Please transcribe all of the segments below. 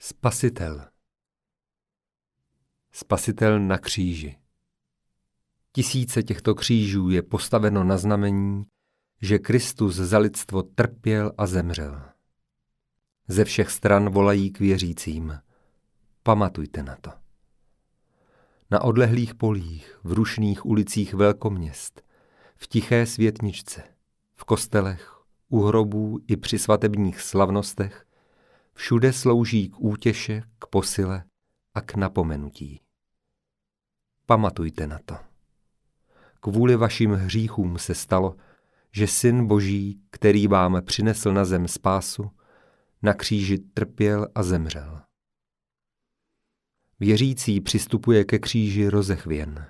Spasitel. Spasitel na kříži. Tisíce těchto křížů je postaveno na znamení, že Kristus za lidstvo trpěl a zemřel. Ze všech stran volají k věřícím. Pamatujte na to. Na odlehlých polích, v rušných ulicích velkoměst, v tiché světničce, v kostelech, u hrobů i při svatebních slavnostech všude slouží k útěše, k posile a k napomenutí. Pamatujte na to. Kvůli vašim hříchům se stalo, že Syn Boží, který vám přinesl na zem spásu, na kříži trpěl a zemřel. Věřící přistupuje ke kříži rozechvěn,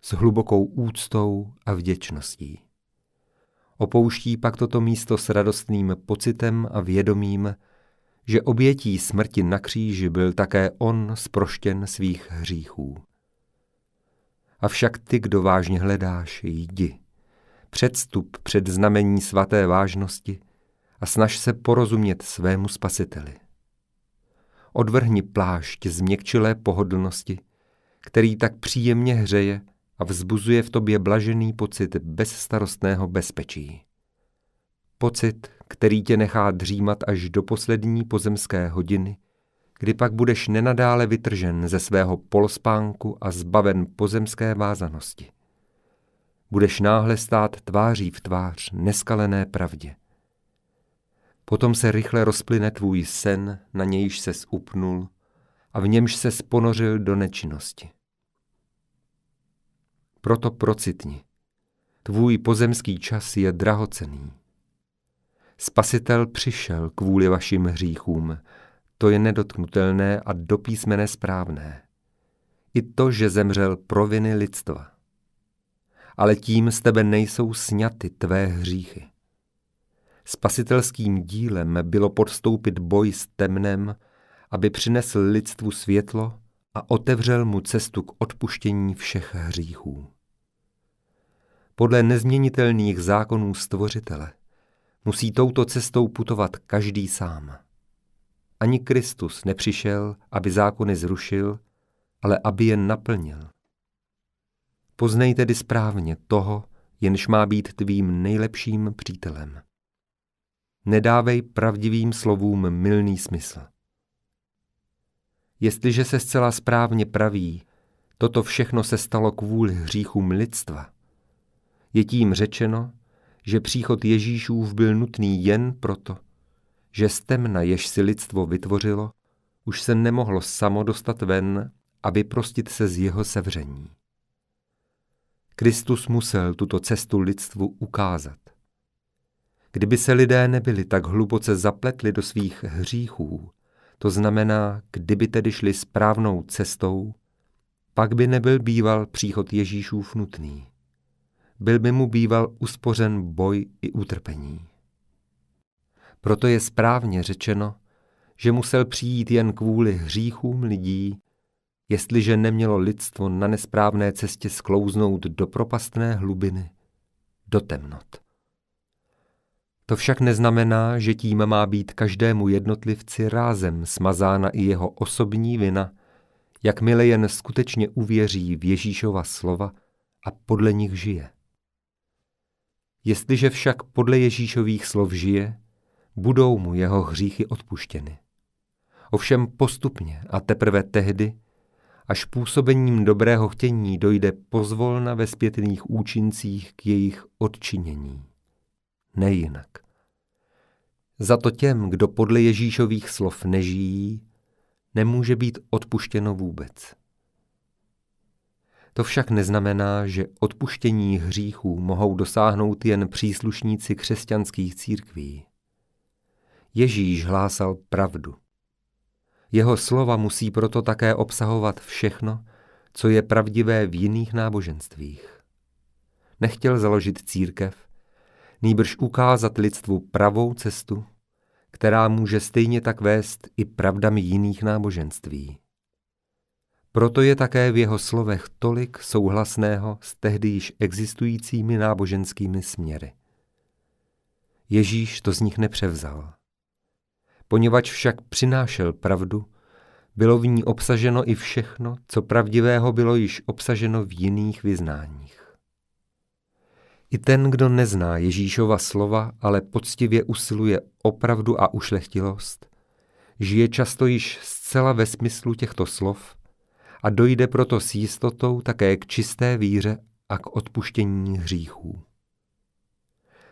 s hlubokou úctou a vděčností. Opouští pak toto místo s radostným pocitem a vědomím, že obětí smrti na kříži byl také on sproštěn svých hříchů. Avšak ty, kdo vážně hledáš, jdi. Předstup před znamení svaté vážnosti a snaž se porozumět svému spasiteli. Odvrhni plášť z měkčilé pohodlnosti, který tak příjemně hřeje a vzbuzuje v tobě blažený pocit bezstarostného bezpečí. Pocit, který tě nechá dřímat až do poslední pozemské hodiny, kdy pak budeš nenadále vytržen ze svého polospánku a zbaven pozemské vázanosti. Budeš náhle stát tváří v tvář neskalené pravdě. Potom se rychle rozplyne tvůj sen, na nějž se upnul a v němž se sponořil do nečinnosti. Proto procitni. Tvůj pozemský čas je drahocený. Spasitel přišel kvůli vašim hříchům. To je nedotknutelné a dopísmené správné. I to, že zemřel pro viny lidstva. Ale tím z tebe nejsou sňaty tvé hříchy. Spasitelským dílem bylo podstoupit boj s temnem, aby přinesl lidstvu světlo a otevřel mu cestu k odpuštění všech hříchů. Podle nezměnitelných zákonů Stvořitele – Musí touto cestou putovat každý sám. Ani Kristus nepřišel, aby zákony zrušil, ale aby je naplnil. Poznej tedy správně toho, jenž má být tvým nejlepším přítelem. Nedávej pravdivým slovům milný smysl. Jestliže se zcela správně praví, toto všechno se stalo kvůli hříchům lidstva. Je tím řečeno, že příchod Ježíšův byl nutný jen proto, že z temna, jež si lidstvo vytvořilo, už se nemohlo samo dostat ven a vyprostit se z jeho sevření. Kristus musel tuto cestu lidstvu ukázat. Kdyby se lidé nebyli tak hluboce zapletli do svých hříchů, to znamená, kdyby tedy šli správnou cestou, pak by nebyl býval příchod Ježíšův nutný byl by mu býval uspořen boj i utrpení. Proto je správně řečeno, že musel přijít jen kvůli hříchům lidí, jestliže nemělo lidstvo na nesprávné cestě sklouznout do propastné hlubiny, do temnot. To však neznamená, že tím má být každému jednotlivci rázem smazána i jeho osobní vina, jakmile jen skutečně uvěří v Ježíšova slova a podle nich žije. Jestliže však podle Ježíšových slov žije, budou mu jeho hříchy odpuštěny. Ovšem postupně a teprve tehdy, až působením dobrého chtění dojde pozvolna ve zpětných účincích k jejich odčinění. Nejinak. Za to těm, kdo podle Ježíšových slov nežijí, nemůže být odpuštěno vůbec. To však neznamená, že odpuštění hříchů mohou dosáhnout jen příslušníci křesťanských církví. Ježíš hlásal pravdu. Jeho slova musí proto také obsahovat všechno, co je pravdivé v jiných náboženstvích. Nechtěl založit církev, nýbrž ukázat lidstvu pravou cestu, která může stejně tak vést i pravdami jiných náboženství. Proto je také v jeho slovech tolik souhlasného s tehdy již existujícími náboženskými směry. Ježíš to z nich nepřevzal. Poněvadž však přinášel pravdu, bylo v ní obsaženo i všechno, co pravdivého bylo již obsaženo v jiných vyznáních. I ten, kdo nezná Ježíšova slova, ale poctivě usiluje o pravdu a ušlechtilost, žije často již zcela ve smyslu těchto slov – a dojde proto s jistotou také k čisté víře a k odpuštění hříchů.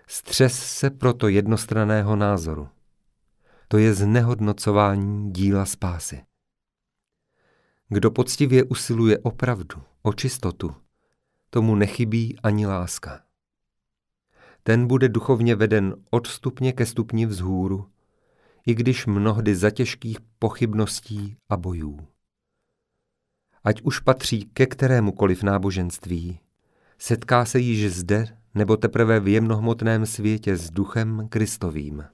Střes se proto jednostraného názoru. To je znehodnocování díla spásy. Kdo poctivě usiluje o pravdu, o čistotu, tomu nechybí ani láska. Ten bude duchovně veden od stupně ke stupni vzhůru, i když mnohdy za těžkých pochybností a bojů ať už patří ke kterémukoliv náboženství. Setká se již zde nebo teprve v jemnohmotném světě s duchem Kristovým.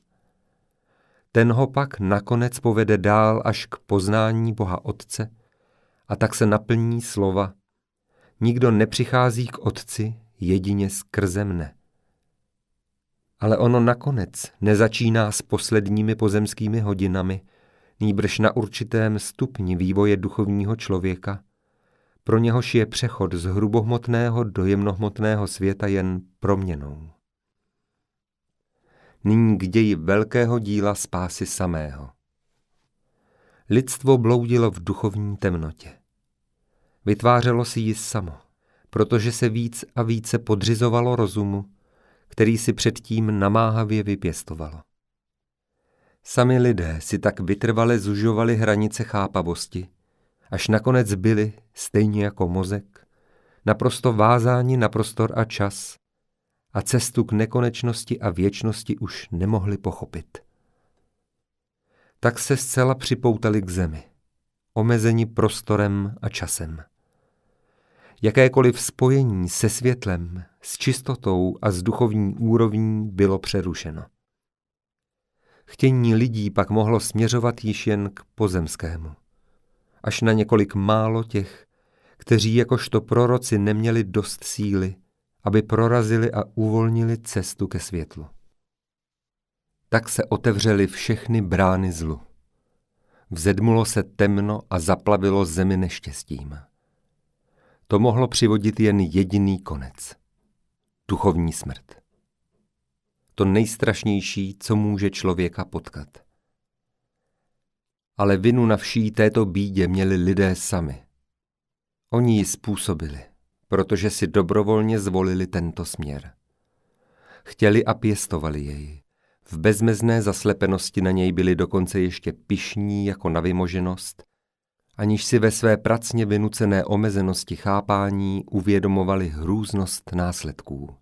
Ten ho pak nakonec povede dál až k poznání Boha Otce a tak se naplní slova Nikdo nepřichází k Otci jedině skrze mne. Ale ono nakonec nezačíná s posledními pozemskými hodinami – nýbrž na určitém stupni vývoje duchovního člověka, pro něhož je přechod z hrubohmotného do jemnohmotného světa jen proměnou. Nyní k ději velkého díla spásy samého. Lidstvo bloudilo v duchovní temnotě. Vytvářelo si ji samo, protože se víc a více podřizovalo rozumu, který si předtím namáhavě vypěstovalo. Sami lidé si tak vytrvale zužovali hranice chápavosti, až nakonec byli, stejně jako mozek, naprosto vázáni na prostor a čas a cestu k nekonečnosti a věčnosti už nemohli pochopit. Tak se zcela připoutali k zemi, omezeni prostorem a časem. Jakékoliv spojení se světlem, s čistotou a s duchovní úrovní bylo přerušeno. Chtění lidí pak mohlo směřovat již jen k pozemskému. Až na několik málo těch, kteří jakožto proroci neměli dost síly, aby prorazili a uvolnili cestu ke světlu. Tak se otevřely všechny brány zlu. Vzedmulo se temno a zaplavilo zemi neštěstím. To mohlo přivodit jen jediný konec. Duchovní smrt to nejstrašnější, co může člověka potkat. Ale vinu na vší této bídě měli lidé sami. Oni ji způsobili, protože si dobrovolně zvolili tento směr. Chtěli a pěstovali jej. V bezmezné zaslepenosti na něj byli dokonce ještě pišní jako na vymoženost, aniž si ve své pracně vynucené omezenosti chápání uvědomovali hrůznost následků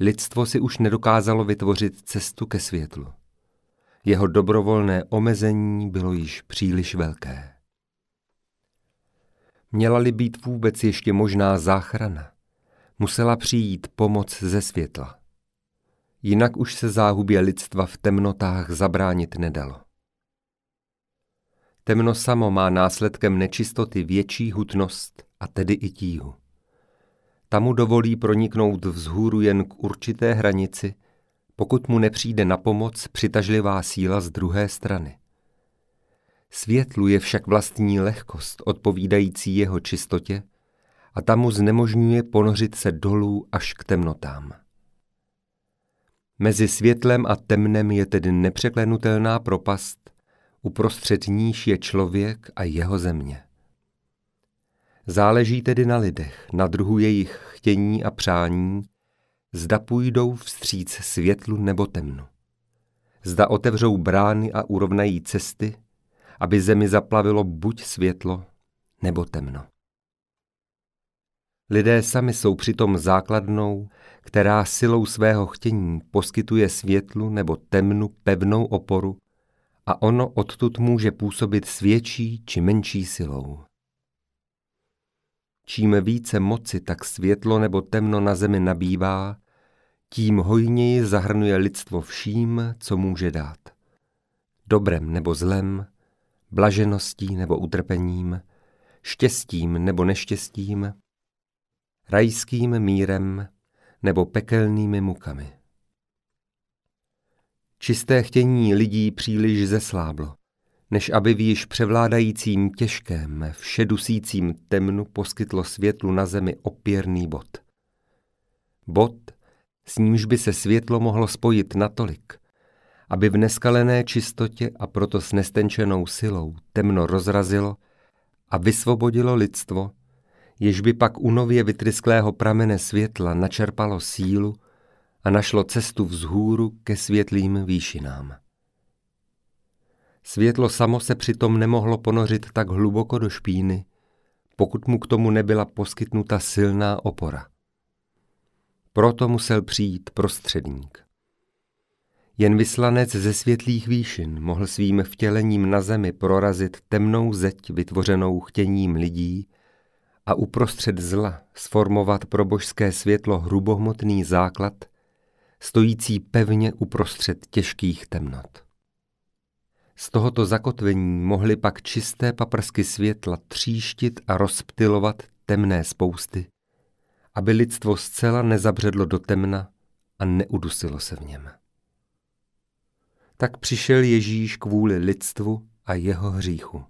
lidstvo si už nedokázalo vytvořit cestu ke světlu. Jeho dobrovolné omezení bylo již příliš velké. Měla-li být vůbec ještě možná záchrana, musela přijít pomoc ze světla. Jinak už se záhubě lidstva v temnotách zabránit nedalo. Temno samo má následkem nečistoty větší hutnost a tedy i tíhu. Ta mu dovolí proniknout vzhůru jen k určité hranici, pokud mu nepřijde na pomoc přitažlivá síla z druhé strany. Světlu je však vlastní lehkost odpovídající jeho čistotě a ta mu znemožňuje ponořit se dolů až k temnotám. Mezi světlem a temnem je tedy nepřeklenutelná propast, uprostřed níž je člověk a jeho země. Záleží tedy na lidech, na druhu jejich chtění a přání, zda půjdou vstříc světlu nebo temnu. Zda otevřou brány a urovnají cesty, aby zemi zaplavilo buď světlo nebo temno. Lidé sami jsou přitom základnou, která silou svého chtění poskytuje světlu nebo temnu pevnou oporu a ono odtud může působit s větší či menší silou. Čím více moci tak světlo nebo temno na zemi nabývá, tím hojněji zahrnuje lidstvo vším, co může dát. Dobrem nebo zlem, blažeností nebo utrpením, štěstím nebo neštěstím, rajským mírem nebo pekelnými mukami. Čisté chtění lidí příliš zesláblo než aby v již převládajícím těžkém, všedusícím temnu poskytlo světlu na zemi opěrný bod. Bod, s nímž by se světlo mohlo spojit natolik, aby v neskalené čistotě a proto s nestenčenou silou temno rozrazilo a vysvobodilo lidstvo, jež by pak u nově vytrysklého pramene světla načerpalo sílu a našlo cestu vzhůru ke světlým výšinám. Světlo samo se přitom nemohlo ponořit tak hluboko do špíny, pokud mu k tomu nebyla poskytnuta silná opora. Proto musel přijít prostředník. Jen vyslanec ze světlých výšin mohl svým vtělením na zemi prorazit temnou zeď vytvořenou chtěním lidí a uprostřed zla sformovat pro božské světlo hrubohmotný základ, stojící pevně uprostřed těžkých temnot. Z tohoto zakotvení mohly pak čisté paprsky světla tříštit a rozptilovat temné spousty, aby lidstvo zcela nezabředlo do temna a neudusilo se v něm. Tak přišel Ježíš kvůli lidstvu a jeho hříchu.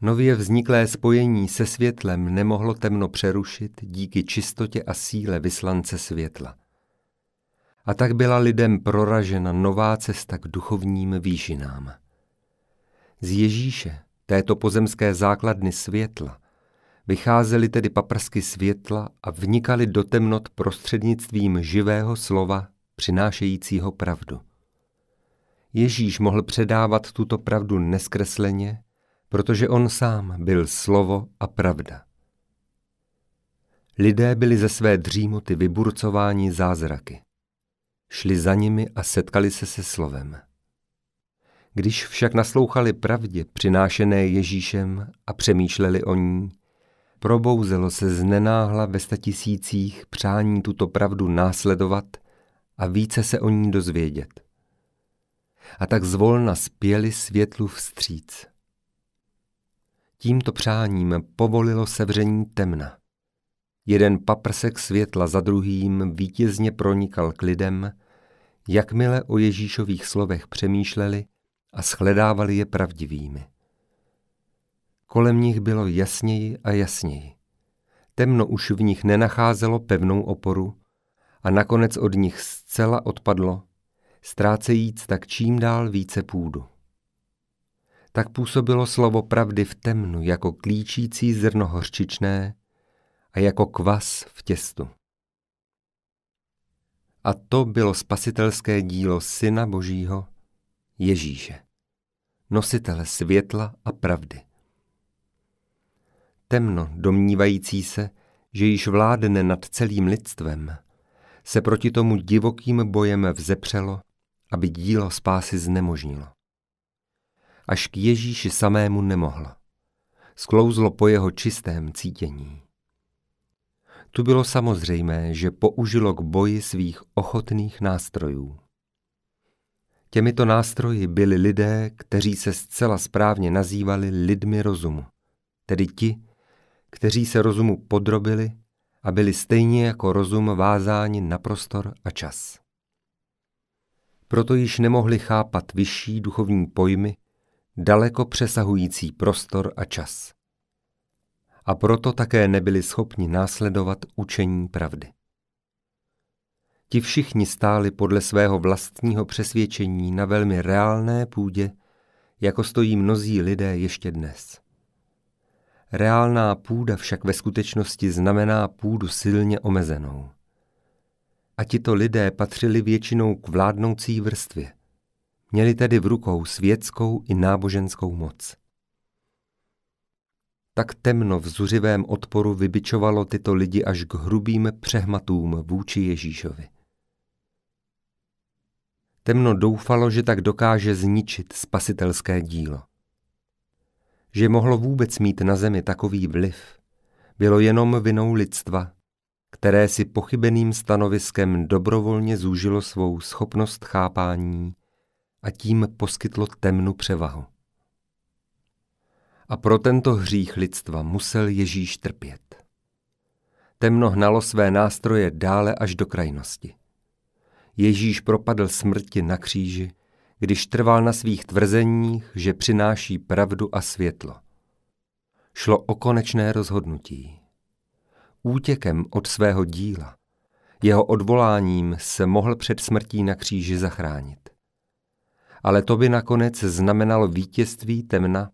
Nově vzniklé spojení se světlem nemohlo temno přerušit díky čistotě a síle vyslance světla – a tak byla lidem proražena nová cesta k duchovním výšinám. Z Ježíše, této pozemské základny světla, vycházely tedy paprsky světla a vnikaly do temnot prostřednictvím živého slova přinášejícího pravdu. Ježíš mohl předávat tuto pravdu neskresleně, protože on sám byl slovo a pravda. Lidé byli ze své dřímoty vyburcováni zázraky. Šli za nimi a setkali se se slovem. Když však naslouchali pravdě přinášené Ježíšem a přemýšleli o ní, probouzelo se znenáhla ve statisících přání tuto pravdu následovat a více se o ní dozvědět. A tak zvolna spěli světlu vstříc. Tímto přáním povolilo sevření temna. Jeden paprsek světla za druhým vítězně pronikal k lidem, jakmile o Ježíšových slovech přemýšleli a shledávali je pravdivými. Kolem nich bylo jasněji a jasněji. Temno už v nich nenacházelo pevnou oporu a nakonec od nich zcela odpadlo, ztrácejíc tak čím dál více půdu. Tak působilo slovo pravdy v temnu jako klíčící zrno hořčičné, a jako kvas v těstu. A to bylo spasitelské dílo Syna Božího, Ježíše, nositele světla a pravdy. Temno, domnívající se, že již vládne nad celým lidstvem, se proti tomu divokým bojem vzepřelo, aby dílo spásy znemožnilo. Až k Ježíši samému nemohlo. Sklouzlo po jeho čistém cítění tu bylo samozřejmé, že použilo k boji svých ochotných nástrojů. Těmito nástroji byli lidé, kteří se zcela správně nazývali lidmi rozumu, tedy ti, kteří se rozumu podrobili a byli stejně jako rozum vázáni na prostor a čas. Proto již nemohli chápat vyšší duchovní pojmy, daleko přesahující prostor a čas a proto také nebyli schopni následovat učení pravdy. Ti všichni stáli podle svého vlastního přesvědčení na velmi reálné půdě, jako stojí mnozí lidé ještě dnes. Reálná půda však ve skutečnosti znamená půdu silně omezenou. A tito lidé patřili většinou k vládnoucí vrstvě. Měli tedy v rukou světskou i náboženskou moc tak temno v zuřivém odporu vybičovalo tyto lidi až k hrubým přehmatům vůči Ježíšovi. Temno doufalo, že tak dokáže zničit spasitelské dílo. Že mohlo vůbec mít na zemi takový vliv, bylo jenom vinou lidstva, které si pochybeným stanoviskem dobrovolně zúžilo svou schopnost chápání a tím poskytlo temnu převahu a pro tento hřích lidstva musel Ježíš trpět. Temno hnalo své nástroje dále až do krajnosti. Ježíš propadl smrti na kříži, když trval na svých tvrzeních, že přináší pravdu a světlo. Šlo o konečné rozhodnutí. Útěkem od svého díla, jeho odvoláním se mohl před smrtí na kříži zachránit. Ale to by nakonec znamenalo vítězství temna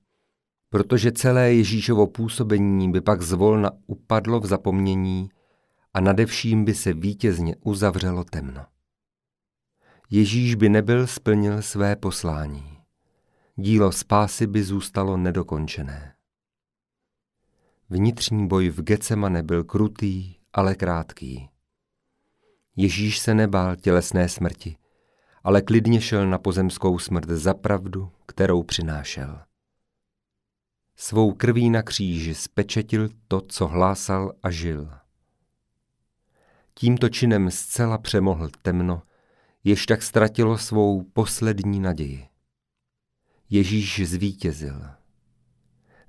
protože celé Ježíšovo působení by pak zvolna upadlo v zapomnění a nadevším by se vítězně uzavřelo temno. Ježíš by nebyl splnil své poslání. Dílo spásy by zůstalo nedokončené. Vnitřní boj v Gecemane byl krutý, ale krátký. Ježíš se nebál tělesné smrti, ale klidně šel na pozemskou smrt za pravdu, kterou přinášel svou krví na kříži spečetil to, co hlásal a žil. Tímto činem zcela přemohl temno, jež tak ztratilo svou poslední naději. Ježíš zvítězil.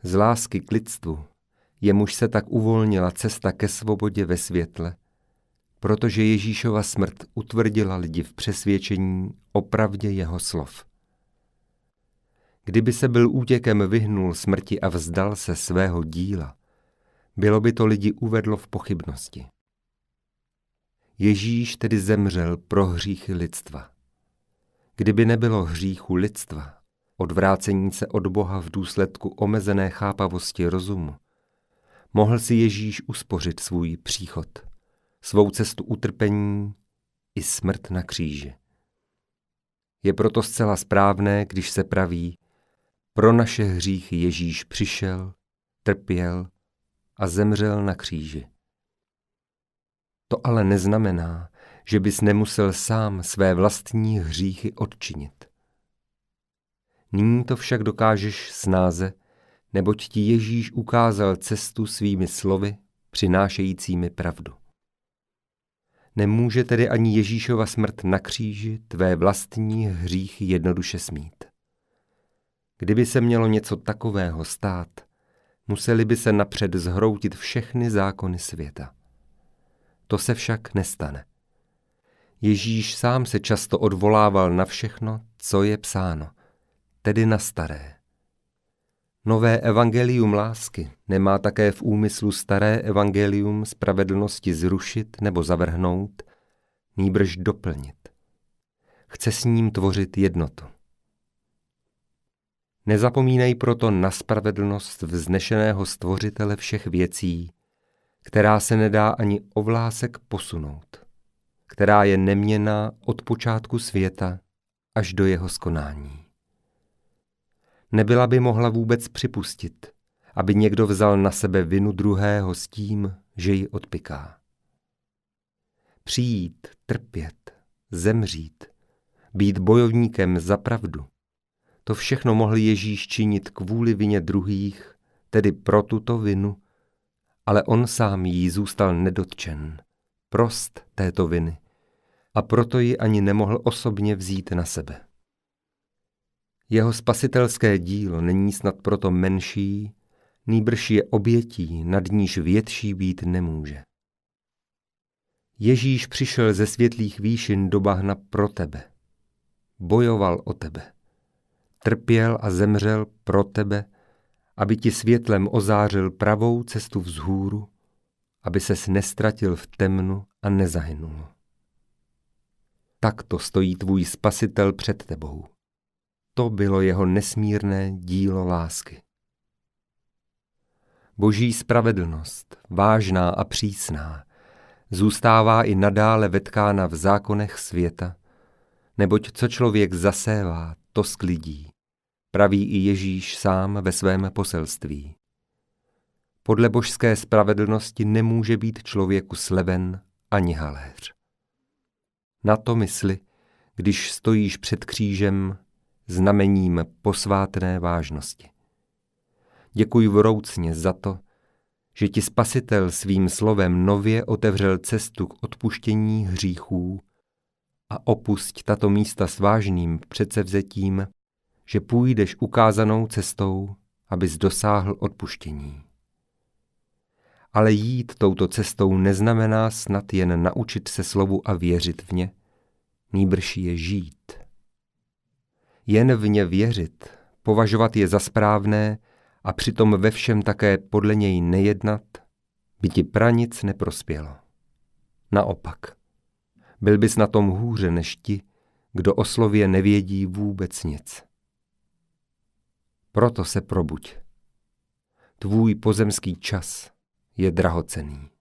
Z lásky k lidstvu, jemuž se tak uvolnila cesta ke svobodě ve světle, protože Ježíšova smrt utvrdila lidi v přesvědčení opravdě jeho slov. Kdyby se byl útěkem vyhnul smrti a vzdal se svého díla, bylo by to lidi uvedlo v pochybnosti. Ježíš tedy zemřel pro hříchy lidstva. Kdyby nebylo hříchu lidstva, odvrácení se od Boha v důsledku omezené chápavosti rozumu, mohl si Ježíš uspořit svůj příchod, svou cestu utrpení i smrt na kříži. Je proto zcela správné, když se praví, pro naše hřích Ježíš přišel, trpěl a zemřel na kříži. To ale neznamená, že bys nemusel sám své vlastní hříchy odčinit. Nyní to však dokážeš snáze, neboť ti Ježíš ukázal cestu svými slovy, přinášejícími pravdu. Nemůže tedy ani Ježíšova smrt na kříži tvé vlastní hřích jednoduše smít. Kdyby se mělo něco takového stát, museli by se napřed zhroutit všechny zákony světa. To se však nestane. Ježíš sám se často odvolával na všechno, co je psáno, tedy na staré. Nové evangelium lásky nemá také v úmyslu staré evangelium spravedlnosti zrušit nebo zavrhnout, nýbrž doplnit. Chce s ním tvořit jednotu. Nezapomínej proto na spravedlnost vznešeného stvořitele všech věcí, která se nedá ani o vlásek posunout, která je neměná od počátku světa až do jeho skonání. Nebyla by mohla vůbec připustit, aby někdo vzal na sebe vinu druhého s tím, že ji odpiká. Přijít, trpět, zemřít, být bojovníkem za pravdu, to všechno mohl Ježíš činit kvůli vině druhých, tedy pro tuto vinu, ale on sám jí zůstal nedotčen, prost této viny, a proto ji ani nemohl osobně vzít na sebe. Jeho spasitelské dílo není snad proto menší, nýbrž je obětí, nad níž větší být nemůže. Ježíš přišel ze světlých výšin do bahna pro tebe. Bojoval o tebe trpěl a zemřel pro tebe, aby ti světlem ozářil pravou cestu vzhůru, aby ses nestratil v temnu a nezahynul. Takto stojí tvůj spasitel před tebou. To bylo jeho nesmírné dílo lásky. Boží spravedlnost, vážná a přísná, zůstává i nadále vetkána v zákonech světa, neboť co člověk zasévá, to sklidí praví i Ježíš sám ve svém poselství. Podle božské spravedlnosti nemůže být člověku sleven ani haléř. Na to mysli, když stojíš před křížem, znamením posvátné vážnosti. Děkuji vroucně za to, že ti spasitel svým slovem nově otevřel cestu k odpuštění hříchů a opusť tato místa s vážným předsevzetím že půjdeš ukázanou cestou, abys dosáhl odpuštění. Ale jít touto cestou neznamená snad jen naučit se slovu a věřit v ně, nýbrž je žít. Jen v ně věřit, považovat je za správné a přitom ve všem také podle něj nejednat, by ti pranic neprospělo. Naopak, byl bys na tom hůře než ti, kdo o slově nevědí vůbec nic. Proto se probuď. Tvůj pozemský čas je drahocený.